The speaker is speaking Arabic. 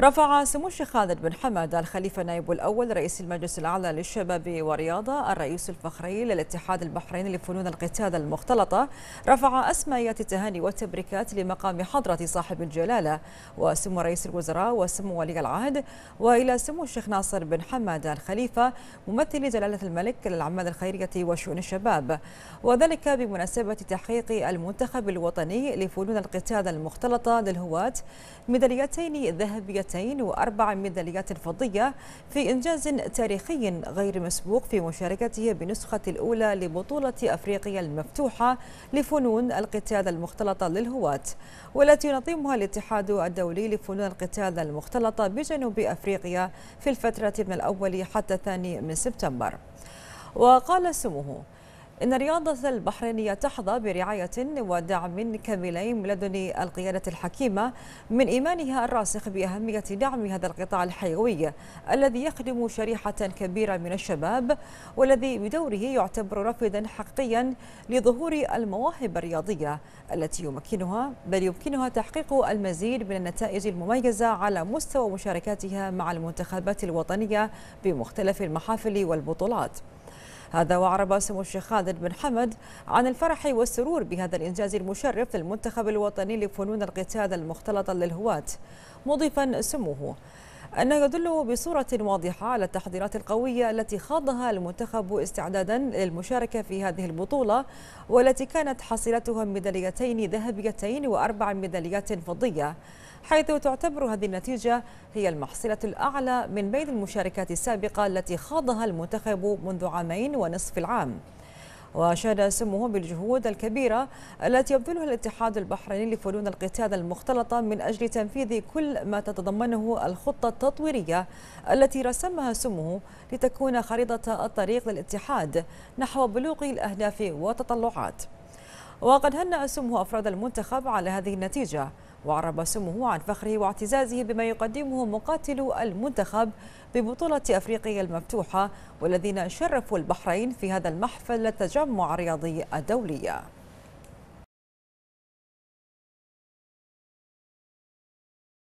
رفع سمو الشيخ خالد بن حمد الخليفة نائب الأول رئيس المجلس الأعلى للشباب والرياضة الرئيس الفخري للاتحاد البحريني لفنون القتال المختلطة رفع أسميات التهاني والتبريكات لمقام حضرة صاحب الجلالة وسمو رئيس الوزراء وسمو ولي العهد وإلى سمو الشيخ ناصر بن حمد الخليفة ممثل جلالة الملك للأعمال الخيرية وشؤون الشباب وذلك بمناسبة تحقيق المنتخب الوطني لفنون القتال المختلطة للهواة ميداليتين ذهبيتين وأربع ميداليات فضية في إنجاز تاريخي غير مسبوق في مشاركته بنسخة الأولى لبطولة أفريقيا المفتوحة لفنون القتال المختلطة للهواة والتي ينظمها الاتحاد الدولي لفنون القتال المختلطة بجنوب أفريقيا في الفترة من الأول حتى الثاني من سبتمبر وقال سموه إن الرياضة البحرينية تحظى برعاية ودعم كاملين من لدن القيادة الحكيمة من إيمانها الراسخ بأهمية دعم هذا القطاع الحيوي الذي يخدم شريحة كبيرة من الشباب والذي بدوره يعتبر رافدا حقيقيا لظهور المواهب الرياضية التي يمكنها بل يمكنها تحقيق المزيد من النتائج المميزة على مستوى مشاركاتها مع المنتخبات الوطنية بمختلف المحافل والبطولات هذا وعرب سمو الشيخ خالد بن حمد عن الفرح والسرور بهذا الإنجاز المشرف للمنتخب الوطني لفنون القتال المختلطة للهواة مضيفا سموه أنه يدل بصورة واضحة على التحضيرات القوية التي خاضها المنتخب استعدادا للمشاركة في هذه البطولة والتي كانت حصيلتها ميداليتين ذهبيتين وأربع ميداليات فضية حيث تعتبر هذه النتيجة هي المحصلة الأعلى من بين المشاركات السابقة التي خاضها المنتخب منذ عامين ونصف العام وشاد سموه بالجهود الكبيرة التي يبذلها الاتحاد البحريني لفنون القتال المختلطة من أجل تنفيذ كل ما تتضمنه الخطة التطويرية التي رسمها سموه لتكون خريطة الطريق للاتحاد نحو بلوغ الأهداف والتطلعات وقد هنأ سموه أفراد المنتخب على هذه النتيجة وعرب سمه عن فخره واعتزازه بما يقدمه مقاتلو المنتخب ببطولة أفريقيا المفتوحة والذين شرفوا البحرين في هذا المحفل التجمع الرياضي الدولي